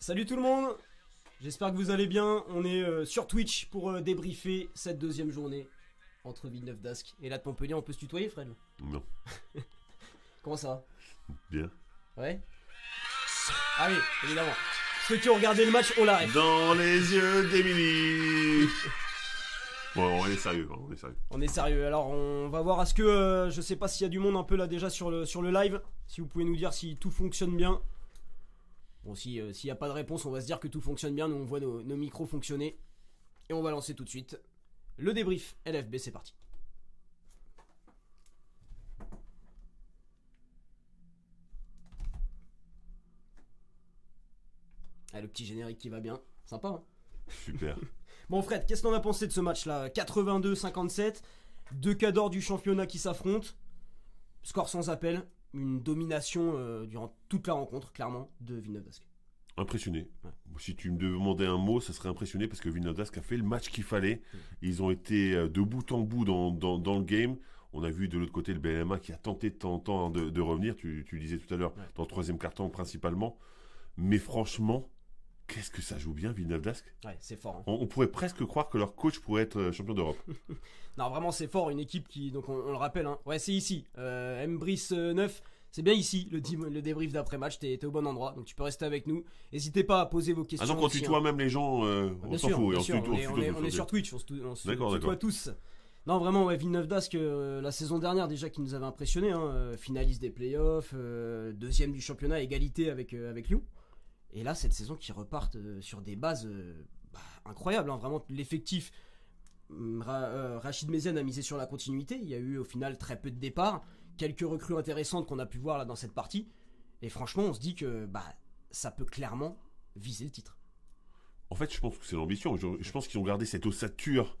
Salut tout le monde J'espère que vous allez bien. On est euh, sur Twitch pour euh, débriefer cette deuxième journée entre Villeneuve d'Ascq et là de On peut se tutoyer, Fred Non. Comment ça Bien. Ouais Ah oui, évidemment. Ceux qui ont regardé le match on live. Dans les yeux d'Emily Bon, on est sérieux, hein, on est sérieux. On est sérieux. Alors, on va voir à ce que. Euh, je sais pas s'il y a du monde un peu là déjà sur le, sur le live. Si vous pouvez nous dire si tout fonctionne bien. Bon, euh, s'il n'y a pas de réponse, on va se dire que tout fonctionne bien. Nous, on voit nos, micros fonctionner. Et on va lancer tout de suite le débrief LFB. C'est parti. Ah, le petit générique qui va bien. Sympa, hein Super. bon, Fred, qu'est-ce qu'on a pensé de ce match-là 82-57. Deux cadors du championnat qui s'affrontent. Score sans appel une domination euh, durant toute la rencontre, clairement, de Villeneuve Impressionné. Si tu me demandais un mot, ça serait impressionné parce que Villeneuve a fait le match qu'il fallait. Ils ont été euh, de bout en bout dans, le game. On a vu de l'autre côté le BMA qui a tenté de temps hein, de, revenir. Tu, disais tout à l'heure, dans le troisième carton principalement. Mais franchement, Qu'est-ce que ça joue bien, Villeneuve d'Ascq Ouais, c'est fort. Hein. On, pourrait presque croire que leur coach pourrait être euh, champion d'Europe. non, vraiment, c'est fort. Une équipe qui, donc on, le rappelle, hein. ouais, c'est ici. Euh, Mbris 9, euh, c'est bien ici, le, débrief d'après-match. T'es au bon endroit, donc tu peux rester avec nous. N'hésitez pas à poser vos questions. Ah non, quand tu hein. même les gens, on s'en fout. on, est, est, on est sur Twitch, on se, tutoie tous. Non, vraiment, Villeneuve d'Ascq, euh, la saison dernière déjà qui nous avait impressionné, hein, finaliste des playoffs, deuxième du championnat, égalité avec, avec Lyon. Et là, cette saison qui repart euh, sur des bases euh, bah, incroyables, hein, vraiment l'effectif. Mm, euh, Rachid Mezen a misé sur la continuité. Il y a eu au final très peu de départs, quelques recrues intéressantes qu'on a pu voir là dans cette partie. Et franchement, on se dit que bah ça peut clairement viser le titre. En fait, je pense que c'est l'ambition. Je, pense qu'ils ont gardé cette ossature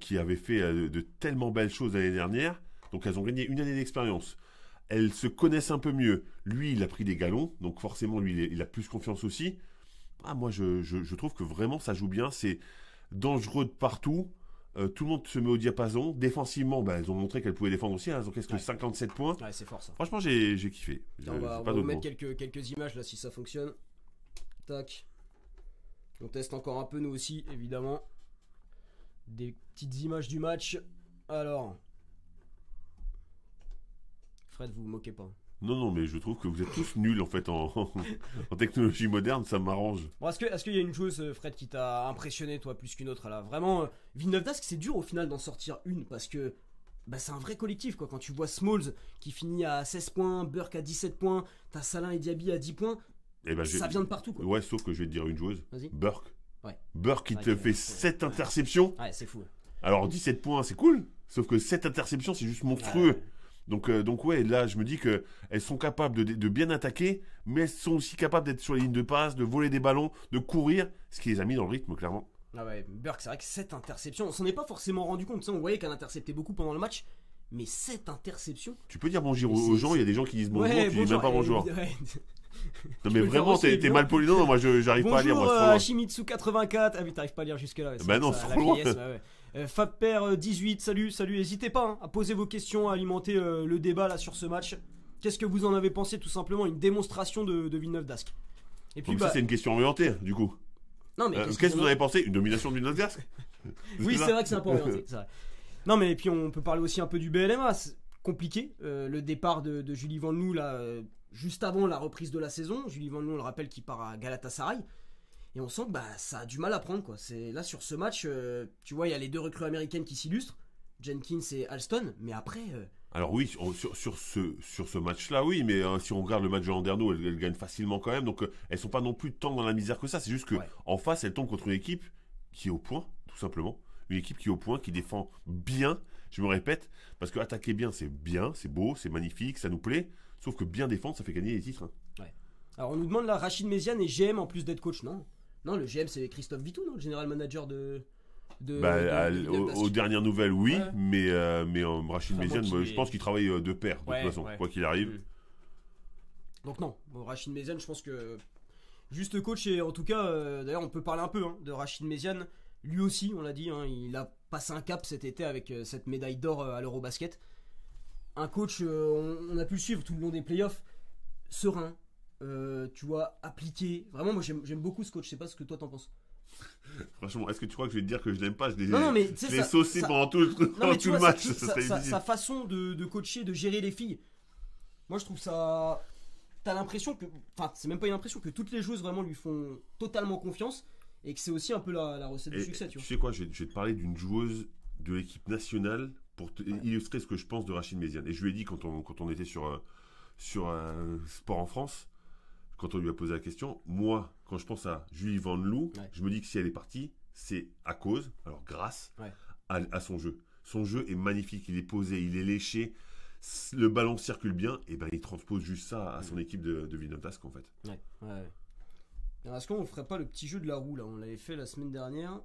qui avait fait de tellement belles choses l'année dernière. Donc, elles ont gagné une année d'expérience elles se connaissent un peu mieux. Lui, il a pris des galons, donc forcément, lui, il a plus confiance aussi. Ah, moi, je, trouve que vraiment, ça joue bien. C'est dangereux de partout. Euh, tout le monde se met au diapason. Défensivement, bah, elles ont montré qu'elles pouvaient défendre aussi. Hein. Elles ont quest que 57 points. Ouais, c'est fort ça. Franchement, j'ai kiffé. on va, vous mettre quelques, quelques images là si ça fonctionne. Tac. On teste encore un peu nous aussi, évidemment. Des petites images du match. Alors, Fred, vous vous moquez pas. Non, non, mais je trouve que vous êtes tous nuls en fait en, technologie moderne, ça m'arrange. est-ce qu'il y a une chose, euh, Fred, qui t'a impressionné, toi, plus qu'une autre là Vraiment, euh, Villeneuve c'est dur au final d'en sortir une parce que bah, c'est un vrai collectif quoi. Quand tu vois Smalls qui finit à 16 points, Burke à 17 points, t'as Salin et Diaby à 10 points, eh ben, ça vient de partout quoi. Ouais, sauf que je vais te dire une joueuse Burke. Burke qui te fait 7 interceptions. Ouais, c'est fou. Alors 17 points, c'est cool, sauf que 7 interceptions, c'est juste monstrueux. Donc, euh, donc ouais, là, je me dis que elles sont capables de, bien attaquer, mais elles sont aussi capables d'être sur les lignes de passe, de voler des ballons, de courir, ce qui les a mis dans le rythme, clairement. Ah ouais, Burke, c'est vrai que cette interception, on s'en est pas forcément rendu compte. Ça, on voyait qu'elle interceptait beaucoup pendant le match, mais cette interception. Tu peux dire bonjour aux gens, il y a des gens qui disent bonjour, tu dis même pas eh, bonjour. Non mais vraiment, t'es mal poli. Non, moi j'arrive pas à lire. Bonjour euh, Shimizu 84. Ah oui, t'arrives pas à lire jusque là. Bah non, c'est trop loin. Euh, Fabper18, euh, salut, salut, n'hésitez pas hein, à poser vos questions, à alimenter euh, le débat là sur ce match. Qu'est-ce que vous en avez pensé tout simplement Une démonstration de, Villeneuve dasque Et puis, ça, bah c'est une question orientée, du coup. Non, mais qu'est-ce, que vous en avez pensé Une domination de Villeneuve dasque Oui, c'est vrai que c'est un peu orienté. Non, mais et puis on peut parler aussi un peu du BLMA. C'est compliqué, le départ de, Julie Van là, juste avant la reprise de la saison. Julie Van on le rappelle, qui part à Galatasaray. Et on sent que bah, ça a du mal à prendre. Quoi. C'est, là, sur ce match, euh, tu vois, il y a les deux recrues américaines qui s'illustrent, Jenkins et Alston, mais après. Euh, Alors oui, sur, ce, sur ce match-là, oui, mais hein, si on regarde le match de Landerneau, elles, gagnent facilement quand même, donc euh, elles sont pas non plus tant dans la misère que ça, c'est juste que en face, elles tombent contre une équipe qui est au point, tout simplement. Une équipe qui est au point, qui défend bien, je me répète, parce que attaquer bien, c'est bien, c'est beau, c'est magnifique, ça nous plaît, sauf que bien défendre, ça fait gagner les titres. Hein. Alors on nous demande la Rachid Méziane et GM en plus d'être coach, non non, le GM, c'est Christophe Vitou, non le général manager de. Bah, aux, dernières nouvelles, oui, mais, euh, mais Rachid je pense qu'il travaille euh, de pair, de toute façon, quoi qu'il arrive. Mm. Donc, non, Rachid je pense que juste coach, et en tout cas, euh, d'ailleurs, on peut parler un peu hein, de Rachid Méziane. Lui aussi, on l'a dit, hein, il a passé un cap cet été avec cette médaille d'or à l'Eurobasket. Un coach, on, a pu suivre tout le long des playoffs, serein, euh, tu vois, appliqué. Vraiment, moi j'aime beaucoup ce coach. Je sais pas ce que toi t'en penses. Franchement, est-ce que tu crois que je vais te dire que je l'aime pas Je l'ai non, saucé pendant tout, le match. sa façon de, de, coacher, de gérer les filles. Moi, je trouve ça. T'as l'impression que. Enfin, c'est même pas une impression que toutes les joueuses vraiment lui font totalement confiance et que c'est aussi un peu la, recette du succès. Tu, tu sais quoi je vais, te parler d'une joueuse de l'équipe nationale pour illustrer ce que je pense de Rachid Méziane. Et je lui ai dit quand on, quand on était sur, euh, sur un euh, sport en France, quand on lui a posé la question, moi, quand je pense à Julie Van Loup, je me dis que si elle est partie, c'est à cause, alors grâce à, son jeu. Son jeu est magnifique, il est posé, il est léché, le ballon circule bien, et ben il transpose juste ça à son équipe de, de Villeneuve en fait. Ouais, Est-ce qu'on ne ferait pas le petit jeu de la roue là On l'avait fait la semaine dernière.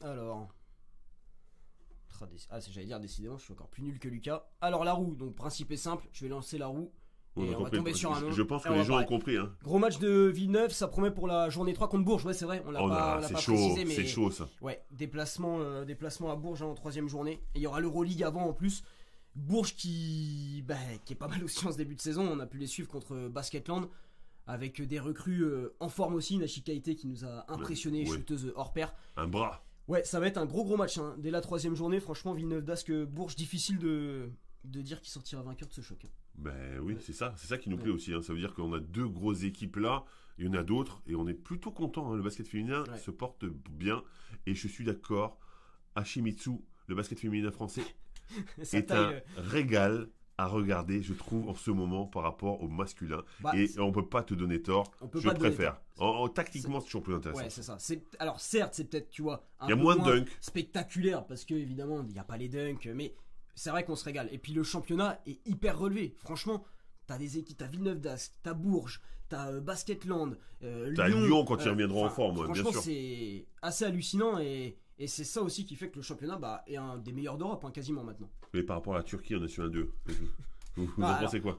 Alors. Ah, j'allais dire décidément, je suis encore plus nul que Lucas. Alors la roue, donc principe est simple, je vais lancer la roue on va tomber sur un Je pense que les gens ont compris. Hein. Gros match de Villeneuve, ça promet pour la journée 3 contre Bourges. Ouais, c'est vrai, on l'a oh pas, précisé. mais C'est chaud ça. Ouais, déplacement, euh, déplacement à Bourges en hein, en troisième journée. Et il y aura l'Euroleague avant en plus. Bourges qui, bah, qui est pas mal aussi en ce début de saison. On a pu les suivre contre Basketland avec des recrues euh, en forme aussi. une qui nous a impressionné, chuteuse hors pair. Un bras. Ouais, ça va être un gros gros match. Hein. Dès la troisième journée, franchement, Villeneuve dasque Bourges, difficile de, de dire Qu'il sortira vainqueur de ce choc. Ben oui, c'est ça, c'est ça qui nous plaît aussi. Hein. Ça veut dire qu'on a deux grosses équipes là, il y en a d'autres, et on est plutôt content. Hein. Le basket féminin se porte bien, et je suis d'accord. Hashimitsu, le basket féminin français, est un euh. régal à regarder, je trouve, en ce moment par rapport au masculin. Bah, et on peut pas te donner tort. je préfère. En, tactiquement, c'est toujours plus intéressant. Ouais, c'est ça. Alors certes, c'est peut-être, tu vois, un y peu moins, spectaculaire parce que évidemment, il n'y a pas les dunks, mais c'est vrai qu'on se régale. Et puis le championnat est hyper relevé. Franchement, t'as des équipes, t'as Villeneuve d'Ascq, t'as Bourges, t'as as euh, Basketland, euh, t'as Lyon, quand ils euh, reviendront en forme, bien sûr. C'est assez hallucinant et, c'est ça aussi qui fait que le championnat bah, est un des meilleurs d'Europe, hein, quasiment maintenant. Mais par rapport à la Turquie, on est sur un 2. Vous, en pensez quoi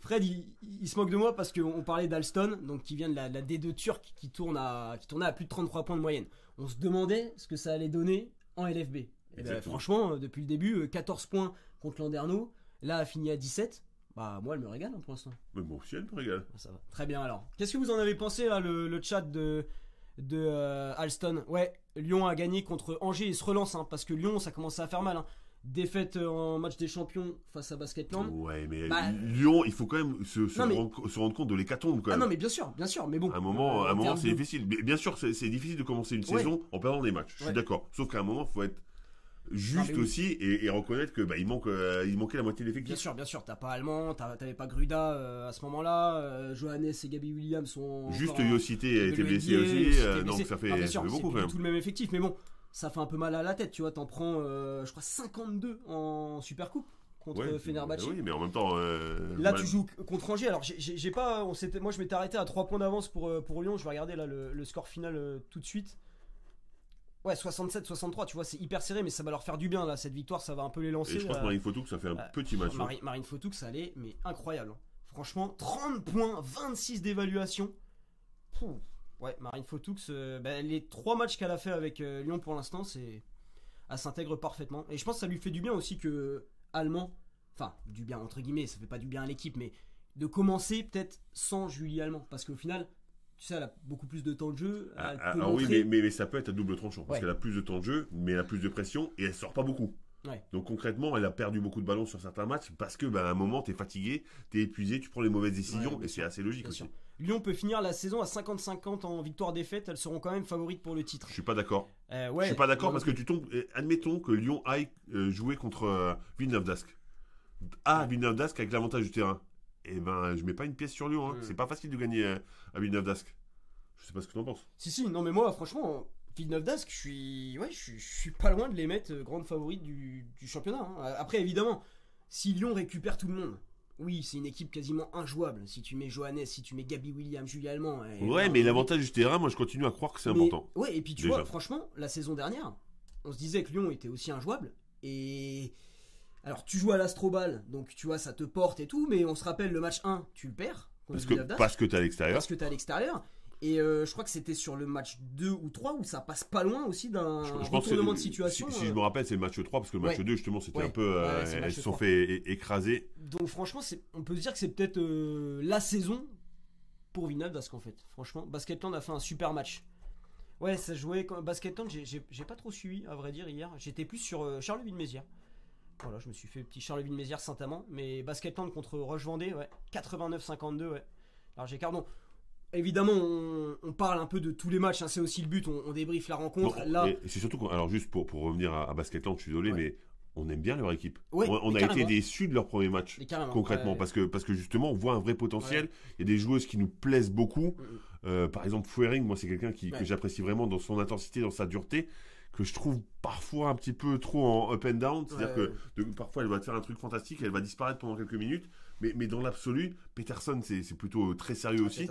Fred, il, se moque de moi parce qu'on parlait d'Alston, donc qui vient de la, D2 turque, qui tourne à qui tournait à plus de 33 points de moyenne. On se demandait ce que ça allait donner en LFB franchement, euh, depuis le début, 14 euh, points contre l'Anderno Là, a fini à 17. Bah, moi, elle me régale en hein, pour l'instant. Mais bon aussi, elle me régale. Ah, ça va. Très bien, alors. Qu'est-ce que vous en avez pensé, le, chat de, de euh, Alston Ouais, Lyon a gagné contre Angers et se relance, hein, parce que Lyon, ça commence à faire mal. Hein. Défaite en match des champions face à Basketland. Ouais, mais bah, Lyon, il faut quand même se, se, rendre, compte de l'hécatombe. Ah non, mais bien sûr, bien sûr, mais bon. À un moment, un moment c'est difficile. Bien sûr, c'est difficile de commencer une saison en perdant des matchs. Je suis d'accord. Sauf qu'à un moment, il faut être juste bah, aussi et, reconnaître que bah, il manque euh, il manquait la moitié de l'effectif. Bien sûr, bien sûr, t'as pas Allemand, t'avais pas Gruda euh, à ce moment-là, euh, Johannes et Gabi Williams sont juste Yossité a été blessé aussi, donc ça fait, fait ah, beaucoup quand même. tout le même effectif, mais bon, ça fait un peu mal à la tête, tu vois, t'en prends je crois 52 en Super Coupe contre Fenerbahce. Bah oui, mais en même temps. là, tu joues contre Angers. Alors, j'ai pas. On moi, je m'étais arrêté à 3 points d'avance pour, pour Lyon. Je vais regarder là le, score final tout de suite. Ouais, 67-63, tu vois, c'est hyper serré, mais ça va leur faire du bien, là. Cette victoire, ça va un peu les lancer. Et je pense euh, que Marine Fautoux, ça fait un euh, petit match. Hein. Marine, Fautoux, ça allait, mais incroyable. Hein. Franchement, 30 points, 26 d'évaluation. Ouais, Marine Fautoux, euh, bah, les trois matchs qu'elle a fait avec Lyon pour l'instant, c'est. Elle s'intègre parfaitement. Et je pense ça lui fait du bien aussi que Allemand, enfin, du bien entre guillemets, ça fait pas du bien à l'équipe, mais de commencer peut-être sans Julie Allemand. Parce qu'au final, tu sais, elle a beaucoup plus de temps de jeu. ah, ah, ah oui, mais, ça peut être à double tranchant. Parce qu'elle a plus de temps de jeu, mais elle a plus de pression et elle sort pas beaucoup. Donc concrètement, elle a perdu beaucoup de ballons sur certains matchs parce que bah, un moment, tu es fatigué, tu es épuisé, tu prends les mauvaises décisions et c'est assez logique aussi. Lyon peut finir la saison à 50-50 en victoire-défaite, elles seront quand même favorites pour le titre. Je suis pas d'accord. Euh, ouais, je suis pas d'accord euh, parce que tu tombes. Admettons que Lyon aille euh, jouer contre euh, Villeneuve d'Ascq. Ah, Villeneuve d'Ascq avec l'avantage du terrain eh ben, je mets pas une pièce sur Lyon. Hein. Hmm. C'est pas facile de gagner euh, à, Villeneuve d'Ascq. Je sais pas ce que tu en penses. Si, si, non, mais moi, franchement, Villeneuve d'Ascq, je suis, je suis, pas loin de les mettre euh, grande favorite du, championnat. Hein. Après, évidemment, si Lyon récupère tout le monde, oui, c'est une équipe quasiment injouable. Si tu mets Johannes, si tu mets Gabi Williams, Julien Allemand. Eh, ouais, mais l'avantage du terrain, moi je continue à croire que c'est important. Ouais, et puis tu vois, franchement, la saison dernière, on se disait que Lyon était aussi injouable. Et alors, tu joues à l'Astroballe donc tu vois, ça te porte et tout, mais on se rappelle le match 1, tu le perds. Parce que, parce que, t'es à l'extérieur. Parce que t'es à l'extérieur. Et euh, je crois que c'était sur le match 2 ou 3 où ça passe pas loin aussi d'un retournement de situation. Si, je euh. me rappelle, c'est le match 3 parce que le match 2 justement c'était un peu. Euh, elles se sont fait écraser. Donc franchement, on peut dire que c'est peut-être la saison pour Parce qu'en fait. Franchement, Basketland a fait un super match. Ouais, ça jouait. Basketland, j'ai, pas trop suivi à vrai dire hier. J'étais plus sur Charleville-Mézières. Voilà, je me suis fait petit Charleville-Mézières Saint-Amand. Mais Basketland contre Roche Vendée, ouais. 89-52, ouais. Large écart. Bon, évidemment, on, parle un peu de tous les matchs. Hein, c'est aussi le but. On, débrief débriefe la rencontre. là, c'est surtout. Alors, juste pour, pour revenir à, à Basketland, je suis désolé, mais on aime bien leur équipe. on, a été déçus de leur premier match, concrètement, parce que parce que justement, on voit un vrai potentiel. Il y a des joueuses qui nous plaisent beaucoup. Mm, mm. Euh, par exemple, Fuering, moi, c'est quelqu'un qui, que j'apprécie vraiment dans son intensité, dans sa dureté que je trouve parfois un petit peu trop en up and down. C'est-à-dire que parfois elle va te faire un truc fantastique, elle va disparaître pendant quelques minutes. Mais, mais dans l'absolu, Peterson, c'est plutôt euh, très sérieux ah, aussi.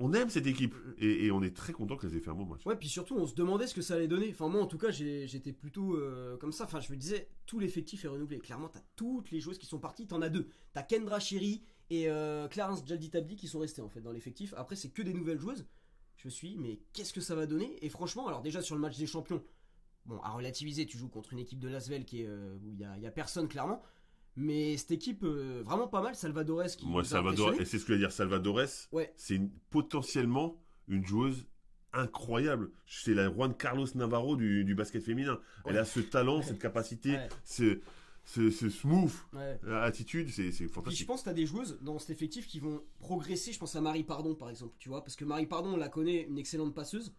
On, aime cette équipe mm, mm. et, on est très content qu'elle ait fait un bon match. Ouais, puis surtout, on se demandait ce que ça allait donner. Enfin, moi, en tout cas, j'étais plutôt euh, comme ça. Enfin, je me disais, tout l'effectif est renouvelé. Clairement, tu as toutes les joueuses qui sont parties. en as deux. as Kendra Sherry et euh, Clarence Jaldi qui sont restés en fait dans l'effectif. Après, c'est que des nouvelles joueuses suis mais qu'est-ce que ça va donner Et franchement, alors déjà sur le match des champions, bon, à relativiser, tu joues contre une équipe de Lasvel qui est, euh, où il n'y a, personne clairement. Mais cette équipe, euh, vraiment pas mal, Salvadores qui. Moi, Salvadores, et c'est ce que je dire, Salvadores, ouais. c'est potentiellement une joueuse incroyable. C'est la Juan Carlos Navarro du, basket féminin. Elle a ce talent, cette capacité, ce, c'est smooth. L'attitude, c'est fantastique. Et je pense que tu as des joueuses dans cet effectif qui vont progresser. Je pense à Marie Pardon, par exemple, tu vois. Parce que Marie Pardon, on la connaît, une excellente passeuse.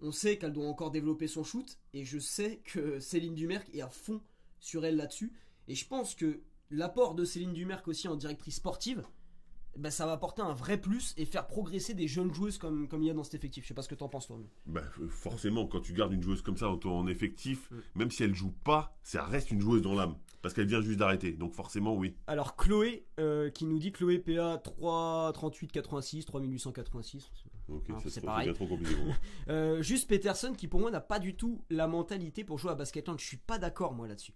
On sait qu'elle doit encore développer son shoot. Et je sais que Céline Dumerc est à fond sur elle là-dessus. Et je pense que l'apport de Céline Dumerc aussi en directrice sportive, ben, ça va apporter un vrai plus et faire progresser des jeunes joueuses comme, il y a dans cet effectif. Je sais pas ce que tu en penses, toi. Bah, euh, forcément, quand tu gardes une joueuse comme ça Dans ton effectif, mm. même si elle joue pas, ça reste une joueuse dans l'âme. Parce qu'elle vient juste d'arrêter. Donc forcément, oui. Alors, Chloé, euh, qui nous dit Chloé PA 33886, 3886. c'est pareil. Euh, juste Peterson, qui pour moi n'a pas du tout la mentalité pour jouer à Basketland. Je suis pas d'accord, moi, là-dessus.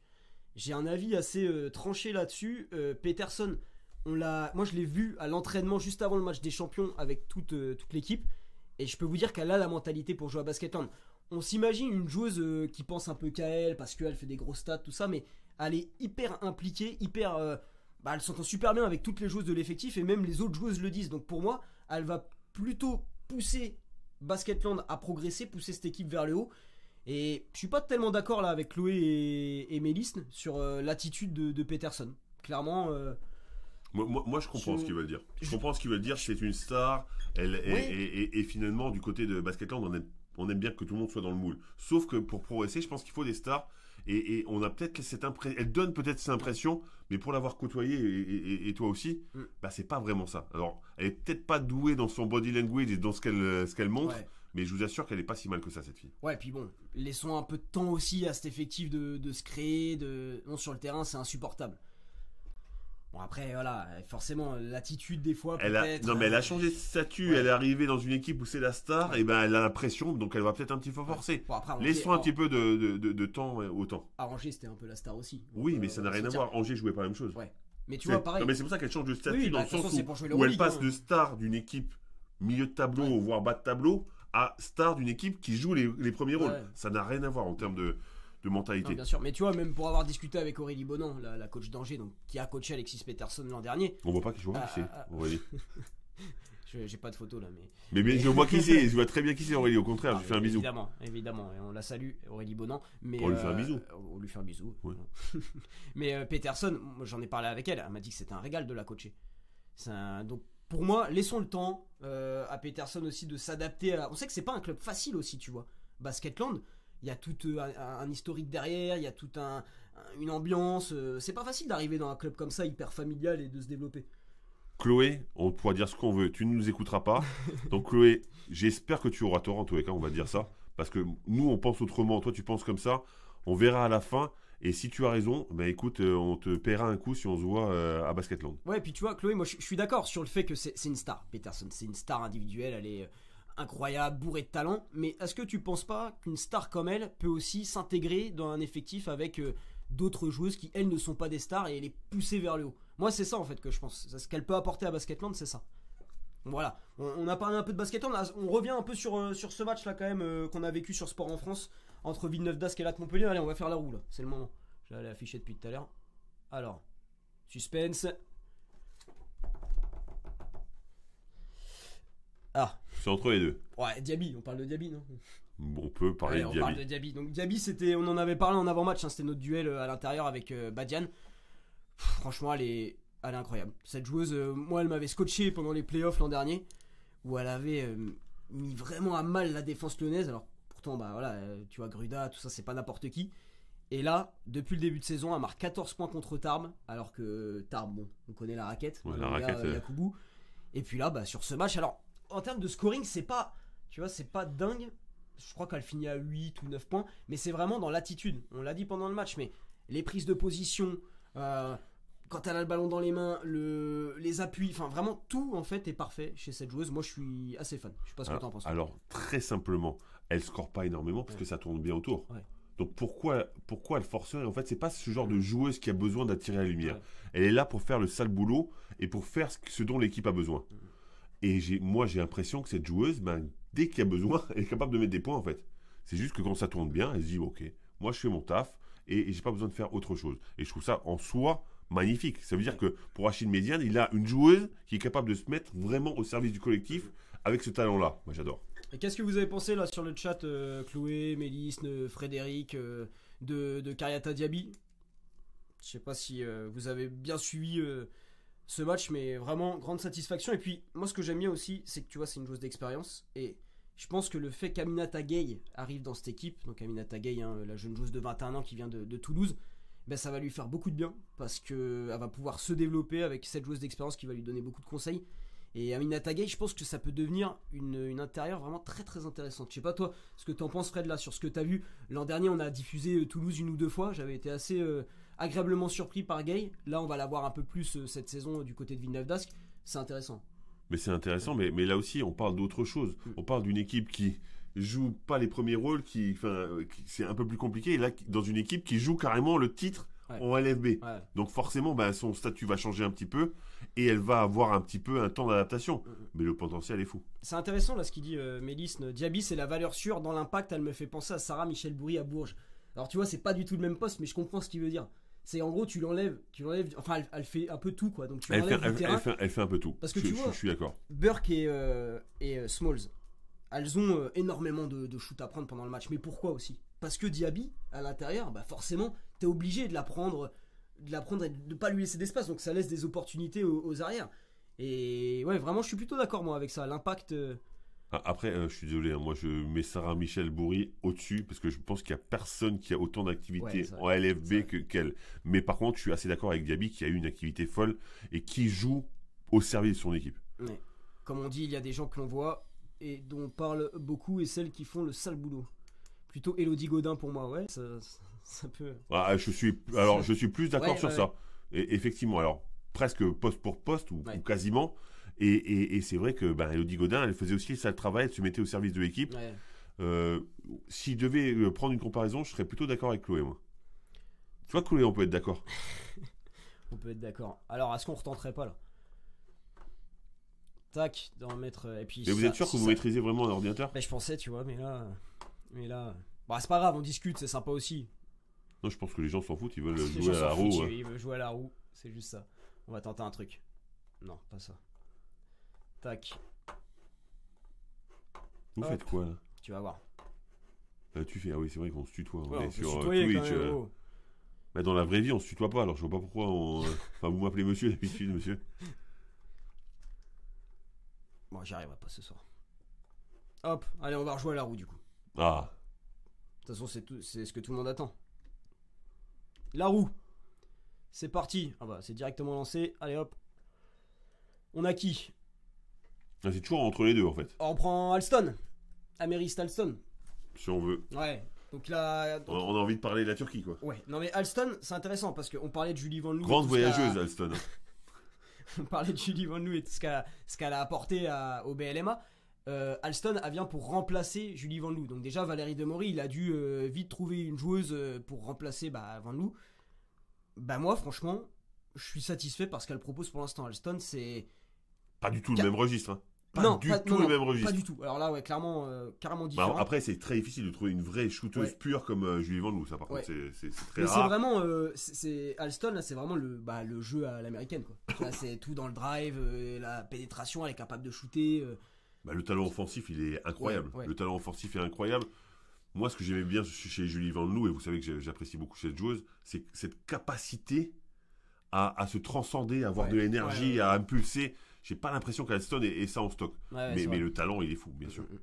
J'ai un avis assez tranché là-dessus. Peterson on moi je l'ai vu à l'entraînement juste avant le match des champions avec toute, euh, toute l'équipe. Et je peux vous dire qu'elle a la mentalité pour jouer à Basketland. On s'imagine une joueuse euh, qui pense un peu qu'à elle parce qu'elle fait des gros stats, tout ça, mais elle est hyper impliquée, hyper. Euh, bah, elle s'entend super bien avec toutes les joueuses de l'effectif et même les autres joueuses le disent. Donc pour moi, elle va plutôt pousser Basketland à progresser, pousser cette équipe vers le haut. Et je suis pas tellement d'accord là avec Chloé et, Mélisne sur l'attitude de, de, Peterson. Clairement, moi, je comprends ce qu'il veut dire. Je, comprends ce qu'il veut dire. C'est une star. Elle, est et, finalement, du côté de Basketland, on aime, on aime bien que tout le monde soit dans le moule. Sauf que pour progresser, je pense qu'il faut des stars. Et, on a peut-être cette impression. Elle donne peut-être cette impression, mais pour l'avoir côtoyée et, toi aussi, mm. bah c'est pas vraiment ça. Alors, elle est peut-être pas douée dans son body language et dans ce qu'elle montre. Mais je vous assure qu'elle est pas si mal que ça cette fille. Ouais, et puis bon, laissons un peu de temps aussi à cet effectif de, de se créer. De... Non, sur le terrain, c'est insupportable après voilà, forcément l'attitude des fois elle Non mais elle a euh, changé de statut, elle est arrivée dans une équipe où c'est la star, et ben elle a la pression, donc elle va peut-être un petit peu forcer. Laissons un petit peu de, temps au temps. Ah, c'était un peu la star aussi. Oui mais ça euh, n'a rien à voir, Angers jouait pas la même chose. Ouais. Mais tu vois pareil. Non mais c'est pour ça qu'elle change de statut dans bah, le sens où, elle passe hein. de star d'une équipe milieu de tableau, voire bas de tableau, à star d'une équipe qui joue les premiers rôles. Ça n'a rien à voir en termes de mentalité. bien sûr, mais tu vois, même pour avoir discuté avec Aurélie Bonan, la, coach d'Angers, donc, qui a coaché Alexis Peterson l'an dernier. On voit pas qui joue, hein, ah, ah, ah. J'ai pas de photo là, mais. Mais, je vois qui c'est, je vois très bien qui c'est Aurélie, au contraire, je fais un bisou. Évidemment, évidemment, et on la salue, Aurélie Bonan. Mais, on lui fait un bisou. mais Peterson, j'en ai parlé avec elle, elle m'a dit que c'était un régal de la coacher. Donc pour moi, laissons le temps euh, à Peterson aussi de s'adapter à. On sait que c'est pas un club facile aussi, tu vois. Basketland, il y a tout euh, un, historique derrière, il y a toute une ambiance. Euh, c'est pas facile d'arriver dans un club comme ça, hyper familial, et de se développer. Chloé, on pourra dire ce qu'on veut, tu ne nous écouteras pas. Donc Chloé, j'espère que tu auras tort en tous les cas, on va dire ça. Parce que nous, on pense autrement, toi tu penses comme ça, on verra à la fin. Et si tu as raison, bah écoute, euh, on te paiera un coup si on se voit à Basketland. Ouais, puis tu vois, Chloé, moi je suis d'accord sur le fait que c'est une star, Peterson. C'est une star individuelle, elle est, incroyable, bourré de talent, mais est-ce que tu penses pas qu'une star comme elle peut aussi s'intégrer dans un effectif avec euh, d'autres joueuses qui, elles, ne sont pas des stars et les pousser vers le haut Moi, c'est ça en fait que je pense. Ce qu'elle peut apporter à Basketland, c'est ça. Voilà, on, a parlé un peu de Basketland, on revient un peu sur, euh, sur ce match là quand même euh, qu'on a vécu sur Sport en France entre Villeneuve d'Ascq et Lac Montpellier. Allez, on va faire la roue c'est le moment. Je afficher affiché depuis tout à l'heure. Alors, suspense. C'est ah. entre les deux. Ouais, Diaby, on parle de Diaby, non On peut parler de on Diaby. Parle de Donc Diaby, c'était, on en avait parlé en avant-match, hein, c'était notre duel euh, à l'intérieur avec euh, Badian. franchement, elle est, elle est incroyable. Cette joueuse, euh, moi, elle m'avait scotché pendant les playoffs l'an dernier, où elle avait mis vraiment à mal la défense lyonnaise. Alors pourtant, bah voilà, tu vois, Gruda, tout ça, c'est pas n'importe qui. Et là, depuis le début de saison, elle marque 14 points contre Tarbes, alors que Tarbes, bon, on connaît la raquette, la raquette, la Et puis là, bah, sur ce match, alors en termes de scoring, c'est pas, tu vois, c'est pas dingue. Je crois qu'elle finit à 8 ou 9 points, mais c'est vraiment dans l'attitude. On l'a dit pendant le match, mais les prises de position, euh, quand elle a le ballon dans les mains, les appuis, enfin vraiment tout en fait est parfait chez cette joueuse. Moi je suis assez fan. Je sais pas ce que en penses. Alors très simplement, elle score pas énormément parce que ça tourne bien autour. Donc pourquoi, pourquoi elle forcerait En fait, c'est pas ce genre de mm. joueuse qui a besoin d'attirer la lumière. Elle est là pour faire le sale boulot et pour faire ce dont l'équipe a besoin. Mm. Et moi, j'ai l'impression que cette joueuse, ben, dès qu'il y a besoin, elle est capable de mettre des points, en fait. C'est juste que quand ça tourne bien, elle se dit, OK, moi, je fais mon taf et, je j'ai pas besoin de faire autre chose. Et je trouve ça, en soi, magnifique. Ça veut dire que pour Achille Médiane, il a une joueuse qui est capable de se mettre vraiment au service du collectif avec ce talent-là. Moi, j'adore. Et qu'est-ce que vous avez pensé là sur le chat, euh, Chloé, Mélis, euh, Frédéric, euh, de, de Kariata Diaby Je sais pas si vous avez bien suivi ce match, mais vraiment grande satisfaction. Et puis, moi, ce que j'aime bien aussi, c'est que tu vois, c'est une joueuse d'expérience. Et je pense que le fait qu'Aminata Gay arrive dans cette équipe, donc Aminata Gay, hein, la jeune joueuse de 21 ans qui vient de, Toulouse, ben, ça va lui faire beaucoup de bien parce qu'elle va pouvoir se développer avec cette joueuse d'expérience qui va lui donner beaucoup de conseils. Et Aminata Gay, je pense que ça peut devenir une, intérieure vraiment très très intéressante. Je sais pas toi ce que tu en penses Fred là sur ce que t'as vu. L'an dernier on a diffusé euh, Toulouse une ou deux fois. J'avais été assez euh, agréablement surpris par Gay. Là, on va l'avoir un peu plus euh, cette saison euh, du côté de Villeneuve d'Ascq. C'est intéressant. Mais c'est intéressant, mais, mais là aussi, on parle d'autre chose. Mm. On parle d'une équipe qui joue pas les premiers rôles, qui, enfin, euh, c'est un peu plus compliqué. Et là, dans une équipe qui joue carrément le titre en LFB. Donc forcément, bah, son statut va changer un petit peu et elle va avoir un petit peu un temps d'adaptation. Mm, mm. Mais le potentiel est fou. C'est intéressant là ce qu'il dit Mélisne Diaby, c'est la valeur sûre dans l'impact. Elle me fait penser à Sarah Michel Bourri à Bourges. Alors tu vois, c'est pas du tout le même poste, mais je comprends ce qu'il veut dire c'est en gros tu l'enlèves, tu l'enlèves, enfin elle, fait un peu tout quoi. Donc tu elle, fait, elle, fait, elle, fait, un peu tout. Parce que tu vois, je suis d'accord. Burke et, euh, et, euh, Smalls, elles ont euh, énormément de, de shoot à prendre pendant le match. Mais pourquoi aussi Parce que Diaby à l'intérieur, bah forcément t'es obligé de la prendre, de la prendre et de pas lui laisser d'espace. Donc ça laisse des opportunités aux, arrières. Et ouais, vraiment, je suis plutôt d'accord moi avec ça. L'impact. Ah, après, euh, je suis désolé, hein, moi je mets Sarah Michel Bourri au-dessus parce que je pense qu'il n'y a personne qui a autant d'activités en LFB qu'elle. Mais par contre, je suis assez d'accord avec Diaby qui a eu une activité folle et qui joue au service de son équipe. Comme on dit, il y a des gens que l'on voit et dont on parle beaucoup et celles qui font le sale boulot. Plutôt Elodie Godin pour moi, ouais, ça, peut. Ah, ah, je suis, alors je suis plus d'accord sur ça. Et effectivement, alors presque poste pour poste ou quasiment. Et, c'est vrai que bah, Elodie Godin, elle faisait aussi ça le travail, elle se mettait au service de l'équipe. s'il Euh, si je devais euh, prendre une comparaison, je serais plutôt d'accord avec Chloé, moi. Tu vois, Chloé, on peut être d'accord. on peut être d'accord. Alors, est-ce qu'on retenterait pas là Tac, d'en mettre. Euh, et puis, mais vous êtes sûr que vous maîtrisez vraiment un ordinateur ben, Je pensais, tu vois, mais là. Mais là. Bah, c'est pas grave, on discute, c'est sympa aussi. Non, je pense que les gens s'en foutent, ils veulent jouer à la roue. Ils veulent jouer à la roue, c'est juste ça. On va tenter un truc. Non, pas ça. Vous faites quoi là Tu vas voir. Euh, tu fais. Ah oui, c'est vrai qu'on se tutoie. sur euh, euh. bah, dans la vraie vie, on se tutoie pas, alors je vois pas pourquoi on. vous m'appelez monsieur d'habitude, monsieur. Bon, j'y arriverai pas ce soir. Hop, allez, on va rejouer la roue du coup. Ah, De toute façon, c'est tout- c'est ce que tout le monde attend. La roue. C'est parti. Ah bah, c'est directement lancé. Allez hop. On a qui c'est toujours entre les deux en fait. On prend Alston, Amériste Alston. Si on veut. Ouais. Donc là. On a envie de parler de la Turquie quoi. Ouais. Non mais Alston, c'est intéressant parce qu'on parlait de Julie Van Grande voyageuse Alston. on parlait de Julie Van et de ce qu'elle a, apporté au BLMA. Euh, Alston elle vient pour remplacer Julie Van Donc déjà Valérie Demory, il a dû euh, vite trouver une joueuse euh, pour remplacer bah, Van Bah moi franchement, je suis satisfait parce qu'elle propose pour l'instant Alston, c'est pas du tout le même registre. Hein pas du tout le même registre. Pas du tout. Alors là, ouais, clairement, euh, carrément bah, différent. après, c'est très difficile de trouver une vraie shooteuse pure comme euh, Julie Van ça par contre, c'est très Mais c'est vraiment, euh, c'est Alston, là, c'est vraiment le, bah, le jeu à l'américaine, c'est tout dans le drive, la pénétration, elle est capable de shooter. Bah, le talent offensif, il est incroyable. Le talent offensif est incroyable. Moi, ce que j'aimais bien chez Julie Van et vous savez que j'apprécie beaucoup cette joueuse, c'est cette capacité à, à, se transcender, à avoir de l'énergie, à impulser j'ai pas l'impression qu'Alston ait, ça en stock. mais, le talent, il est fou, bien mm, sûr. Mm, mm.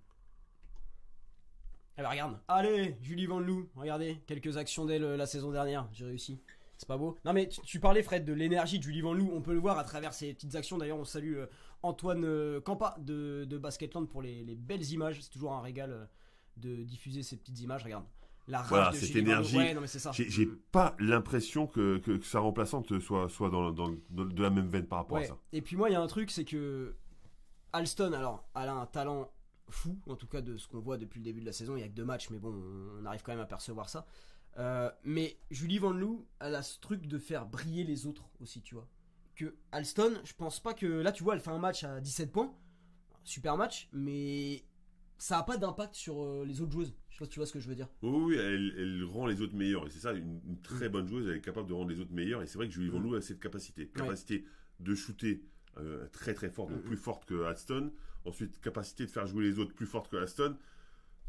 elle eh ben, regarde, allez, Julie Van regardez, quelques actions d'elle euh, la saison dernière, j'ai réussi. C'est pas beau. Non mais tu, parlais Fred de l'énergie de Julie Van on peut le voir à travers ses petites actions. D'ailleurs on salue euh, Antoine euh, Campa de, Basketland pour les, belles images. C'est toujours un régal de diffuser ces petites images. Regarde la rage voilà, cette énergie. J'ai pas l'impression que, que, sa remplaçante soit, soit dans, dans, de la même veine par rapport à ça. Et puis moi, il y a un truc, c'est que Alston, alors, elle a un talent fou, en tout cas de ce qu'on voit depuis le début de la saison. Il y a que deux matchs, mais bon, on arrive quand même à percevoir ça. Euh, mais Julie Van Loo, elle a ce truc de faire briller les autres aussi, tu vois. Que Alston, je pense pas que. Là, tu vois, elle fait un match à 17 points. Super match, mais ça n'a pas d'impact sur euh, les autres joueuses. Je sais pas si tu vois ce que je veux dire. Oui, oui, elle, rend les autres meilleurs. Et c'est ça, une, très mm. bonne joueuse, elle est capable de rendre les autres meilleurs. Et c'est vrai que Julie Van a cette capacité. Capacité de shooter euh, très très fort, donc mm. plus forte que Alston. Ensuite, capacité de faire jouer les autres plus forte que Alston.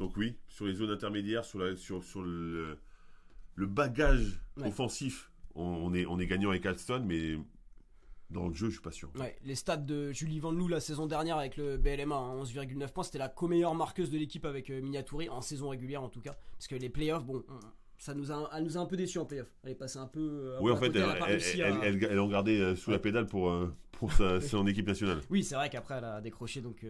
Donc oui, sur les zones intermédiaires, sur, le, bagage offensif, on, est, gagnant avec Alston. mais dans le jeu, je suis pas sûr. les stats de Julie Van Loo la saison dernière avec le BLMA, à 11,9 points, c'était la co-meilleure marqueuse de l'équipe avec euh, en saison régulière en tout cas. Parce que les playoffs, bon, ça nous a, elle nous a un peu déçus en playoffs Elle est passée un peu. Euh, oui, en fait, elle, elle, a regardé euh, sous la pédale pour, euh, pour c'est son équipe nationale. Oui, c'est vrai qu'après, elle a décroché donc,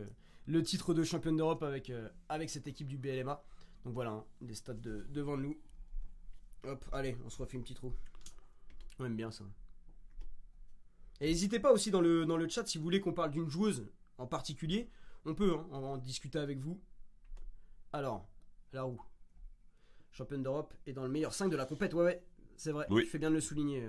le titre de championne d'Europe avec, avec cette équipe du BLMA. Donc voilà, des hein, stats de, devant nous. Hop, allez, on se refait une petite roue. On aime bien ça. Et n'hésitez pas aussi dans le, dans le chat si vous voulez qu'on parle d'une joueuse en particulier. On peut, hein, en discuter avec vous. Alors, là où Championne d'Europe et dans le meilleur 5 de la compète. Ouais, ouais, c'est vrai. Oui. Je fais bien de le souligner.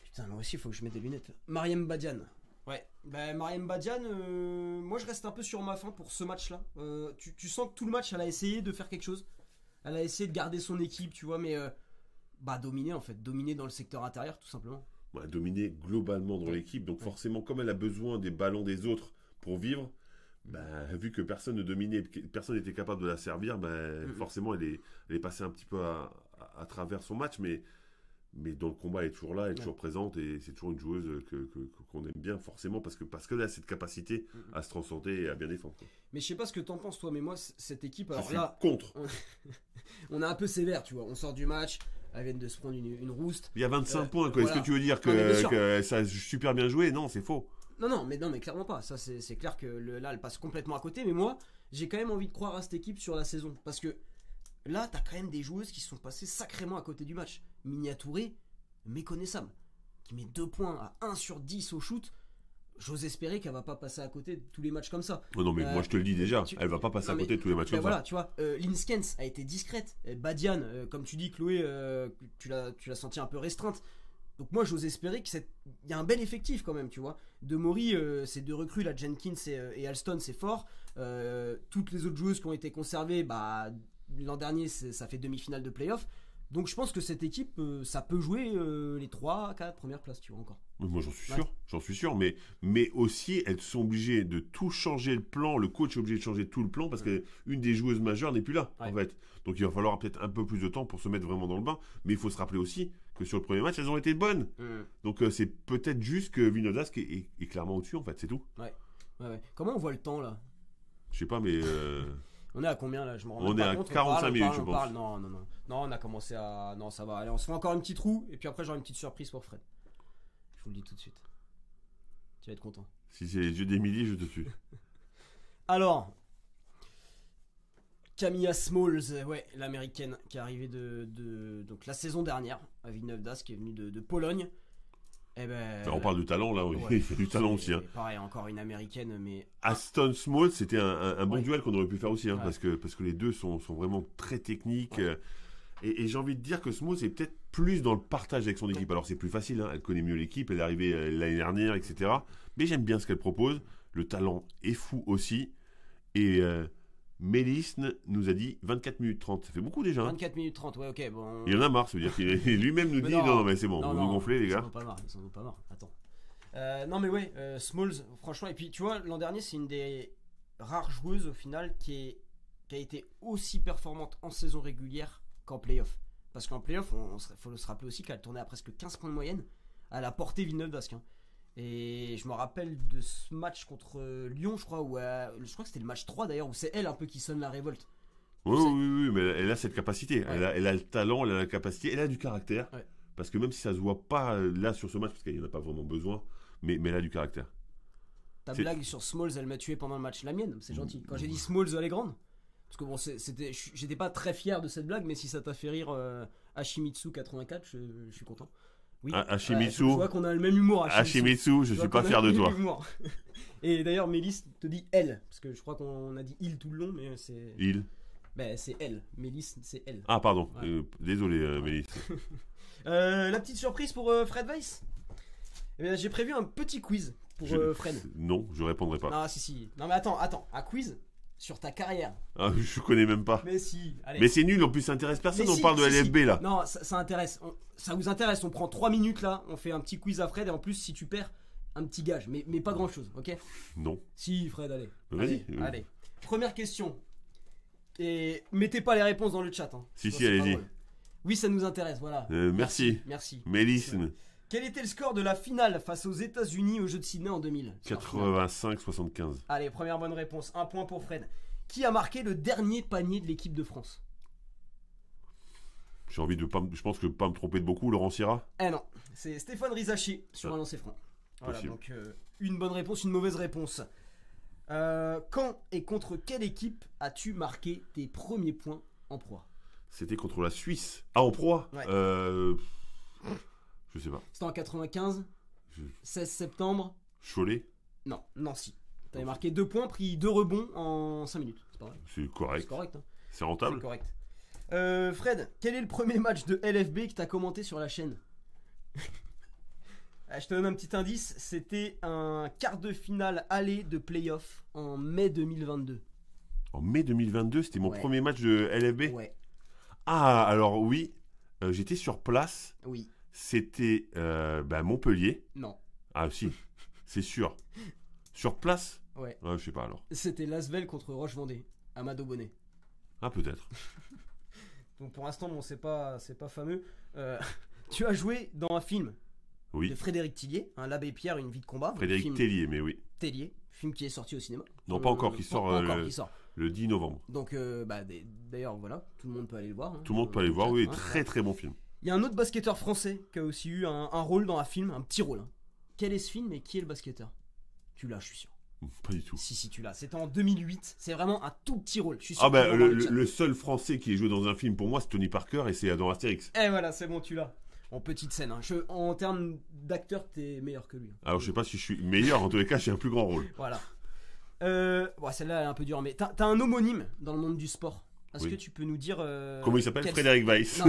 Putain, moi aussi, il faut que je mette des lunettes. Mariam Badian. Ouais, Ben bah, Mariam Badian, euh, moi je reste un peu sur ma faim pour ce match-là. Euh, tu, sens que tout le match, elle a essayé de faire quelque chose. Elle a essayé de garder son équipe, tu vois, mais euh, bah dominer en fait, dominer dans le secteur intérieur tout simplement a bah, dominé globalement dans l'équipe. Donc forcément, comme elle a besoin des ballons des autres pour vivre, bah, vu que personne ne dominait, personne n'était capable de la servir, bah, mm, mm. forcément, elle est, passée un petit peu à, travers son match. Mais mais dans le combat, elle est toujours là, elle est toujours présente et c'est toujours une joueuse qu'on aime bien forcément parce que parce qu'elle a cette capacité mm, à se transcender et à bien défendre. Mais je sais pas ce que tu en penses toi, mais moi cette équipe alors là contre, on, est un peu sévère, tu vois, on sort du match, elle vient de se prendre une, une rouste. Il y a 25 euh, points, quoi. Est-ce que tu veux dire que, ça a super bien joué Non, c'est faux. Non, non, mais non, mais clairement pas. Ça, c'est clair que là, elle passe complètement à côté. Mais moi, j'ai quand même envie de croire à cette équipe sur la saison. Parce que là, t'as quand même des joueuses qui sont passées sacrément à côté du match. Miniaturé, méconnaissable, qui met 2 points à 1 sur 10 au shoot j'ose espérer qu'elle va pas passer à côté de tous les matchs comme ça. non, mais moi je te le dis euh, déjà, elle va pas passer à côté de tous les matchs ben comme ça. tu vois, euh, Linskens a été discrète. Badian, euh, comme tu dis, Chloé, euh, tu l'as, tu l'as senti un peu restreinte. Donc moi j'ose espérer qu'il y a un bel effectif quand même, tu vois. De Mori, ces deux recrues, la Jenkins et, Alston, c'est fort. toutes les autres joueuses qui ont été conservées, bah, l'an dernier, ça fait demi-finale de playoff. Donc je pense que cette équipe, euh, ça peut jouer euh, les 3, 4 premières places, tu vois, encore. Euh, moi j'en suis sûr, j'en suis sûr, mais, mais aussi elles sont obligées de tout changer le plan, le coach est obligé de changer tout le plan parce mm. qu'une des joueuses majeures n'est plus là, en fait. Donc il va falloir peut-être un peu plus de temps pour se mettre vraiment dans le bain, mais il faut se rappeler aussi que sur le premier match, elles ont été bonnes. Mm. Donc c'est peut-être juste que Vinodask est, clairement au-dessus, en fait, c'est tout. Ouais. Comment on voit le temps là Je sais pas, mais... On est à combien là Je me rends On est à 45 minutes, je pense. Non, non, non. Non, on a commencé à. Non, ça va. Allez, on se fait encore un petit trou et puis après, j'aurai une petite surprise pour Fred. Je vous le dis tout de suite. Tu vas être content. Si c'est les yeux d'Emilie, je te tue. Alors, Camilla Smalls, ouais, l'américaine qui est arrivée de, donc la saison dernière à Villeneuve qui est venue de Pologne. Eh ben, on parle de talent là, oui. du talent aussi. Hein. Pareil, encore une américaine, mais. Aston Small, c'était un, bon duel qu'on aurait pu faire aussi, hein, parce, que, parce que les deux sont, vraiment très techniques. Euh, et, j'ai envie de dire que Small, c'est peut-être plus dans le partage avec son équipe. Alors c'est plus facile, hein, elle connaît mieux l'équipe, elle est arrivée euh, l'année dernière, etc. Mais j'aime bien ce qu'elle propose. Le talent est fou aussi. Et. Euh, Mélisne nous a dit 24 minutes 30. Ça fait beaucoup déjà. 24 hein. minutes 30, ouais, ok, bon. Il y en a marre, ça veut dire qu'il lui-même nous dit non, mais c'est bon, vous nous gonflez, les gars. ont pas marre, ils pas marre. Attends. Euh, non mais ouais, euh, Smalls, franchement. Et puis tu vois, l'an dernier, c'est une des rares joueuses au final qui, est, qui a été aussi performante en saison régulière qu'en playoff. Parce qu'en playoff, il faut le se rappeler aussi qu'elle tournait à presque 15 points de moyenne. à la portée Villeneuve-Basque. Hein. Et je me rappelle de ce match contre euh, Lyon, je crois, où euh, je crois que c'était le match 3 d'ailleurs, où c'est elle un peu qui sonne la révolte. Oui, oui, oui, mais elle a cette capacité. Elle, a, le talent, elle a la capacité, elle a du caractère. Parce que même si ça se voit pas euh, là sur ce match, parce qu'elle n'y a pas vraiment besoin, mais, mais elle a du caractère. Ta blague sur Smalls, elle m'a tué pendant le match, la mienne, c'est gentil. Quand j'ai dit mmh. Smalls, elle est grande. Parce que bon, c'était, j'étais pas très fier de cette blague, mais si ça t'a fait rire euh, Hashimitsu 84, je suis content je vois qu'on a le même humour. je, suis pas fier de toi. Et d'ailleurs, Mélisse te dit elle, parce que je crois qu'on a dit il tout le long, mais c'est. Il. Ben, c'est elle. Mélisse, c'est elle. Ah, pardon. Euh, désolé, euh, Mélisse. Euh, la petite surprise pour Fred Weiss eh J'ai prévu un petit quiz pour Fred. Non, je répondrai pas. Ah, si, si. Non, mais attends, attends. Un quiz sur ta carrière. Ah, je connais même pas. Mais si. Mais c'est nul, en plus ça intéresse personne, on parle de LFB là. Non, ça, intéresse. ça vous intéresse, on prend trois minutes là, on fait un petit quiz à Fred et en plus si tu perds, un petit gage, mais, mais pas grand chose, ok Non. Si, Fred, allez. Vas-y. allez. Première question. Et mettez pas les réponses dans le chat. Hein. Si, si, allez-y. Oui, ça nous intéresse, voilà. Euh, merci. Merci. Mélisme. Quel était le score de la finale face aux États-Unis au jeu de Sydney en 2000 85-75. Allez, première bonne réponse. Un point pour Fred. Qui a marqué le dernier panier de l'équipe de France J'ai envie de pas. Je pense que pas me tromper de beaucoup, Laurent Sierra. Eh non, c'est Stéphane Rizaché sur ah. un lancé franc. Voilà, donc euh, une bonne réponse, une mauvaise réponse. Euh, quand et contre quelle équipe as-tu marqué tes premiers points en proie C'était contre la Suisse. Ah, en proie euh, je sais pas. C'était en 95 16 septembre. Cholet Non, Nancy. T'avais marqué deux points, pris deux rebonds en cinq minutes. C'est correct. Hein. C'est rentable C'est correct. Euh, Fred, quel est le premier match de LFB que t'as commenté sur la chaîne ah, Je te donne un petit indice. C'était un quart de finale aller de playoff en mai 2022. En mai 2022, c'était mon premier match de LFB Ouais. Ah, alors oui, euh, j'étais sur place. Oui. C'était euh, bah, Montpellier. Non. Ah, si, c'est sûr. Sur place Ouais. Ouais, ah, je sais pas alors. C'était Lasvel contre Roche-Vendée, Amado Bonnet. Ah, peut-être. Donc pour l'instant, bon, c'est pas, c'est pas fameux. Euh, tu as joué dans un film oui. de Frédéric Tillier, un L'Abbé Pierre, une vie de combat. Frédéric film... mais oui. Tellier, film qui est sorti au cinéma. Non, pas encore, qui euh, sort, le... 10 novembre. Donc, bah, d'ailleurs, voilà, hein. tout le monde peut aller le voir. tout le monde peut aller le voir, oui, très très bon film. Il y a un autre basketteur français qui a aussi eu un, rôle dans un film, un petit rôle. Hein. Quel est ce film et qui est le basketteur Tu l'as, je suis sûr. Pas du tout. Si, si, tu l'as. C'était en 2008. C'est vraiment un tout petit rôle. Je suis Ah ben, le, seul français qui est joué dans un film pour moi, c'est Tony Parker et c'est dans Astérix. Et eh, voilà, c'est bon, tu l'as. En petite scène. Hein. en termes d'acteur, t'es meilleur que lui. Hein. Alors je sais pas si je suis meilleur, en tous les cas, j'ai un plus grand rôle. Voilà. Euh, celle-là, elle est un peu dure, mais tu t'as un homonyme dans le monde du sport. Est-ce que tu peux nous dire. Euh, Comment il s'appelle Frédéric Weiss.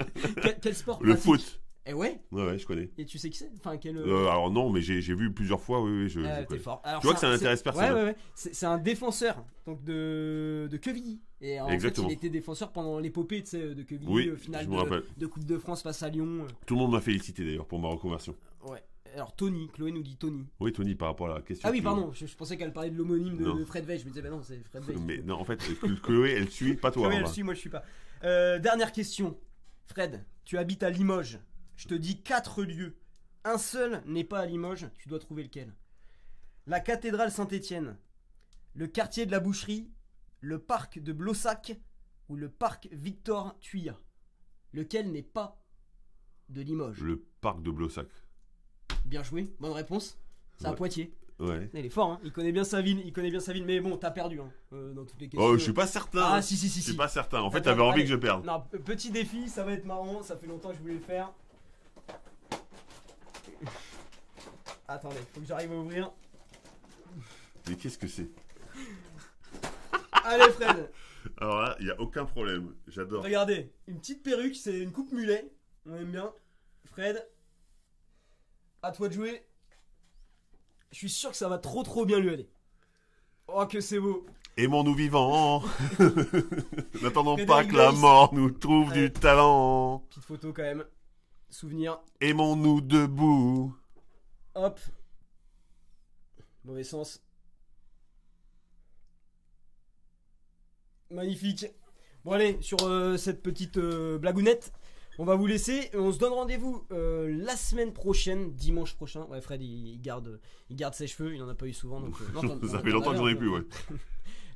quel, sport Le foot. Eh ouais. ouais Ouais, je connais. Et tu sais qui c'est enfin, quel... Euh, euh, alors non, mais j'ai vu plusieurs fois, oui, oui, ah, tu vois que ça n'intéresse personne. Ouais, hein. ouais, ouais. C'est un défenseur donc de, de Quevilly. Et en Exactement. fait, il était défenseur pendant l'épopée tu de Quevilly, oui, finale de, Coupe de France face à Lyon. Tout le monde m'a félicité d'ailleurs pour ma reconversion. Ouais alors Tony, Chloé nous dit Tony. Oui, Tony, par rapport à la question. Ah oui, pardon, je, pensais qu'elle parlait de l'homonyme de, Fred Veil. Je me disais, bah non, c'est Fred Veil. Mais non, en fait, Chloé, elle suit, pas toi. Chloé, elle suit, moi je suis pas. Euh, dernière question. Fred, tu habites à Limoges. Je te dis quatre lieux. Un seul n'est pas à Limoges, tu dois trouver lequel. La cathédrale Saint-Étienne, le quartier de la Boucherie, le parc de Blossac ou le parc Victor Thuya. Lequel n'est pas de Limoges Le parc de Blossac. Bien joué, bonne réponse. C'est un poitier. Ouais. Il est fort, hein. il connaît bien sa ville, il connaît bien sa ville, mais bon, t'as perdu hein, euh, dans toutes les questions. Oh, je suis pas certain. Ah, si, si, si. Je suis pas certain. En fait, t'avais envie que je perde. Non, petit défi, ça va être marrant, ça fait longtemps que je voulais le faire. Attendez, faut que j'arrive à ouvrir. Mais qu'est-ce que c'est Allez, Fred, Alors là, il y a aucun problème. J'adore. regardez, une petite perruque, c'est une coupe mulet, on aime bien. Fred, à toi de jouer. Je suis sûr que ça va trop trop bien lui aller. Oh que c'est beau. Aimons-nous vivants. N'attendons pas que la mort nous trouve du talent. Petite photo quand même. Souvenir. Aimons-nous debout. Hop. Mauvais sens. Magnifique. Bon allez, sur euh, cette petite euh, blagounette, on va vous laisser. On se donne rendez-vous euh, la semaine prochaine, dimanche prochain. Ouais, Fred, il, garde, il garde ses cheveux. Il n'en a pas eu souvent. Donc, euh, Ça fait longtemps que j'en ai plus,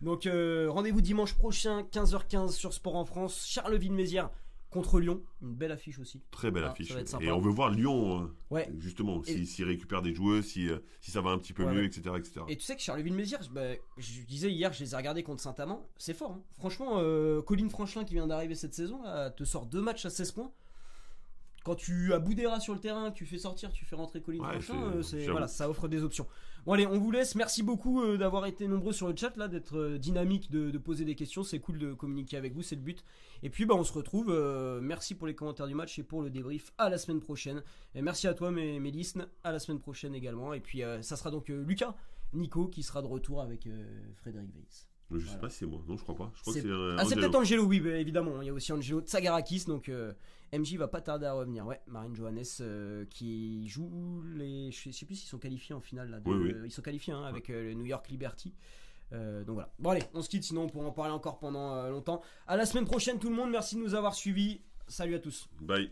donc, euh, rendez-vous dimanche prochain, 15h15 sur Sport en France. Charleville-Mézières. Contre Lyon, une belle affiche aussi. Très belle ah, affiche. Et on veut voir Lyon, hein. justement, s'il récupère des joueurs, si, euh, si ça va un petit peu mieux, etc., etc. Et tu sais que Charleville-Mézières, bah, je disais hier, je les ai regardés contre Saint-Amand, c'est fort. Hein. Franchement, Colin euh, Colline Franchelin qui vient d'arriver cette saison, te sort deux matchs à 16 points quand tu as sur le terrain, tu fais sortir, tu fais rentrer Colin euh, voilà, ça offre des options. Bon allez, on vous laisse. Merci beaucoup euh, d'avoir été nombreux sur le chat là, d'être euh, dynamique, de, poser des questions. C'est cool de communiquer avec vous, c'est le but. Et puis bah, on se retrouve. merci pour les commentaires du match et pour le débrief. À la semaine prochaine. Et merci à toi Mélisne, À la semaine prochaine également. Et puis ça sera donc Lucas, Nico qui sera de retour avec Frédéric Weiss. Je sais pas si c'est moi. Non, je crois pas. Je crois que c'est. Euh, ah, c'est peut-être Angelo, oui, évidemment. Hein. Il y a aussi Angelo Tsagarakis, donc euh, MJ va pas tarder à revenir. Ouais, Marine Johannes euh, qui joue les. Je sais plus s'ils sont qualifiés en finale. Là, Ils sont qualifiés hein, avec le New York Liberty. donc voilà. Bon, allez, on se quitte, sinon on pourra en parler encore pendant longtemps. À la semaine prochaine, tout le monde. Merci de nous avoir suivis. Salut à tous. Bye.